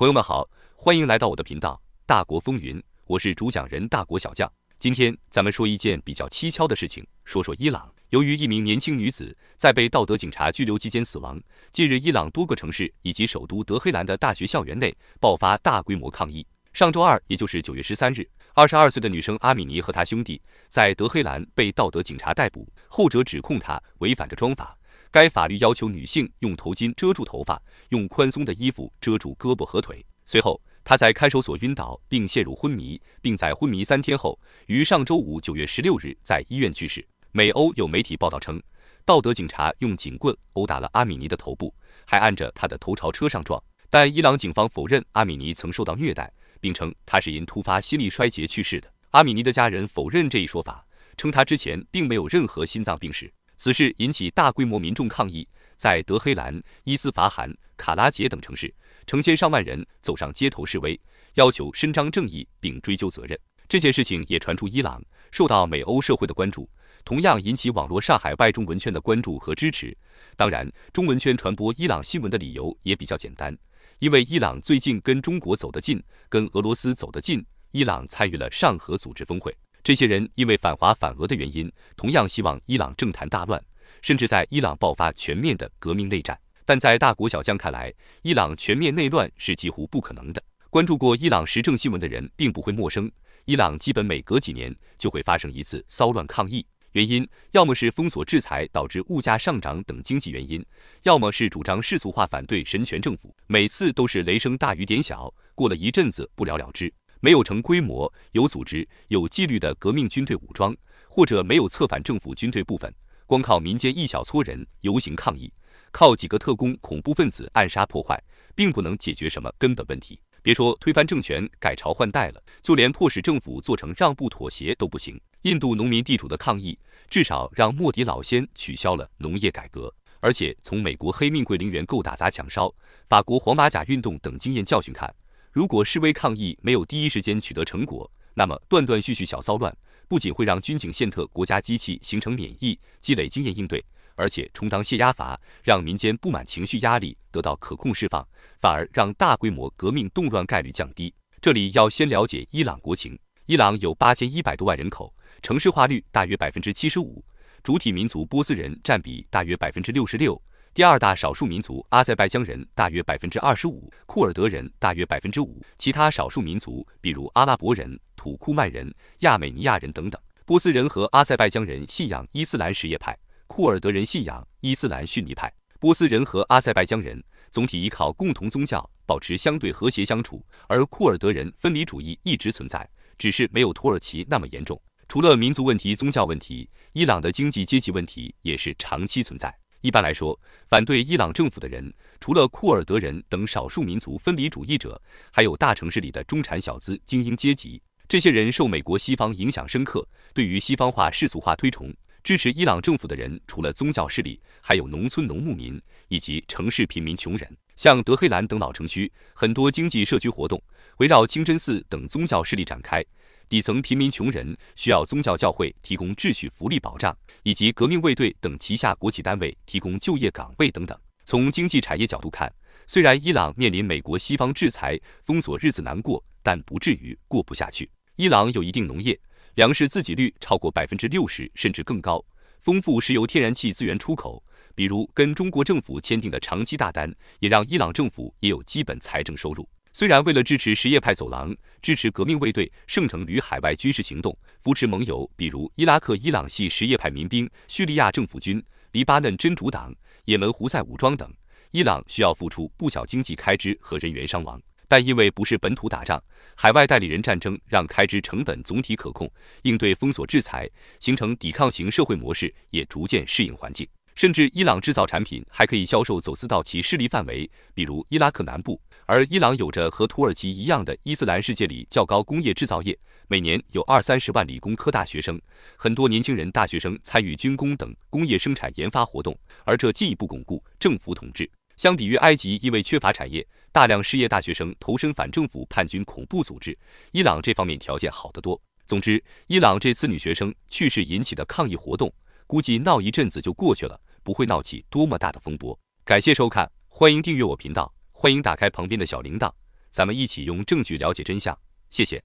朋友们好，欢迎来到我的频道《大国风云》，我是主讲人大国小将。今天咱们说一件比较蹊跷的事情，说说伊朗。由于一名年轻女子在被道德警察拘留期间死亡，近日伊朗多个城市以及首都德黑兰的大学校园内爆发大规模抗议。上周二，也就是九月十三日，二十二岁的女生阿米尼和她兄弟在德黑兰被道德警察逮捕，后者指控她违反着装法。该法律要求女性用头巾遮住头发，用宽松的衣服遮住胳膊和腿。随后，她在看守所晕倒并陷入昏迷，并在昏迷三天后，于上周五九月十六日在医院去世。美欧有媒体报道称，道德警察用警棍殴打了阿米尼的头部，还按着他的头朝车上撞。但伊朗警方否认阿米尼曾受到虐待，并称他是因突发心力衰竭去世的。阿米尼的家人否认这一说法，称他之前并没有任何心脏病史。此事引起大规模民众抗议，在德黑兰、伊斯法罕、卡拉杰等城市，成千上万人走上街头示威，要求伸张正义并追究责任。这件事情也传出伊朗，受到美欧社会的关注，同样引起网络上海外中文圈的关注和支持。当然，中文圈传播伊朗新闻的理由也比较简单，因为伊朗最近跟中国走得近，跟俄罗斯走得近，伊朗参与了上合组织峰会。这些人因为反华反俄的原因，同样希望伊朗政坛大乱，甚至在伊朗爆发全面的革命内战。但在大国小将看来，伊朗全面内乱是几乎不可能的。关注过伊朗时政新闻的人并不会陌生，伊朗基本每隔几年就会发生一次骚乱抗议，原因要么是封锁制裁导致物价上涨等经济原因，要么是主张世俗化反对神权政府。每次都是雷声大雨点小，过了一阵子不了了之。没有成规模、有组织、有纪律的革命军队武装，或者没有策反政府军队部分，光靠民间一小撮人游行抗议，靠几个特工、恐怖分子暗杀破坏，并不能解决什么根本问题。别说推翻政权、改朝换代了，就连迫使政府做成让步妥协都不行。印度农民地主的抗议，至少让莫迪老先取消了农业改革。而且从美国黑命贵、陵园购、打砸抢烧，法国黄马甲运动等经验教训看，如果示威抗议没有第一时间取得成果，那么断断续续小骚乱不仅会让军警宪特国家机器形成免疫、积累经验应对，而且充当泄压阀，让民间不满情绪压力得到可控释放，反而让大规模革命动乱概率降低。这里要先了解伊朗国情：伊朗有八千一百多万人口，城市化率大约百分之七十五，主体民族波斯人占比大约百分之六十六。第二大少数民族阿塞拜疆人大约百分之二十五，库尔德人大约百分之五，其他少数民族比如阿拉伯人、土库曼人、亚美尼亚人等等。波斯人和阿塞拜疆人信仰伊斯兰什叶派，库尔德人信仰伊斯兰逊尼派。波斯人和阿塞拜疆人总体依靠共同宗教保持相对和谐相处，而库尔德人分离主义一直存在，只是没有土耳其那么严重。除了民族问题、宗教问题，伊朗的经济阶级问题也是长期存在。一般来说，反对伊朗政府的人，除了库尔德人等少数民族分离主义者，还有大城市里的中产小资精英阶级。这些人受美国西方影响深刻，对于西方化世俗化推崇。支持伊朗政府的人，除了宗教势力，还有农村农牧民以及城市贫民穷人。像德黑兰等老城区，很多经济社区活动围绕清真寺等宗教势力展开。底层贫民穷人需要宗教教会提供秩序、福利保障，以及革命卫队等旗下国企单位提供就业岗位等等。从经济产业角度看，虽然伊朗面临美国西方制裁封锁，日子难过，但不至于过不下去。伊朗有一定农业，粮食自给率超过百分之六十，甚至更高，丰富石油天然气资源出口，比如跟中国政府签订的长期大单，也让伊朗政府也有基本财政收入。虽然为了支持什叶派走廊、支持革命卫队、圣城旅海外军事行动、扶持盟友，比如伊拉克、伊朗系什叶派民兵、叙利亚政府军、黎巴嫩真主党、也门胡塞武装等，伊朗需要付出不小经济开支和人员伤亡，但因为不是本土打仗，海外代理人战争让开支成本总体可控，应对封锁制裁、形成抵抗型社会模式也逐渐适应环境。甚至伊朗制造产品还可以销售走私到其势力范围，比如伊拉克南部。而伊朗有着和土耳其一样的伊斯兰世界里较高工业制造业，每年有二三十万理工科大学生，很多年轻人、大学生参与军工等工业生产研发活动，而这进一步巩固政府统治。相比于埃及，因为缺乏产业，大量失业大学生投身反政府叛军、恐怖组织，伊朗这方面条件好得多。总之，伊朗这次女学生去世引起的抗议活动，估计闹一阵子就过去了。不会闹起多么大的风波。感谢收看，欢迎订阅我频道，欢迎打开旁边的小铃铛，咱们一起用证据了解真相。谢谢。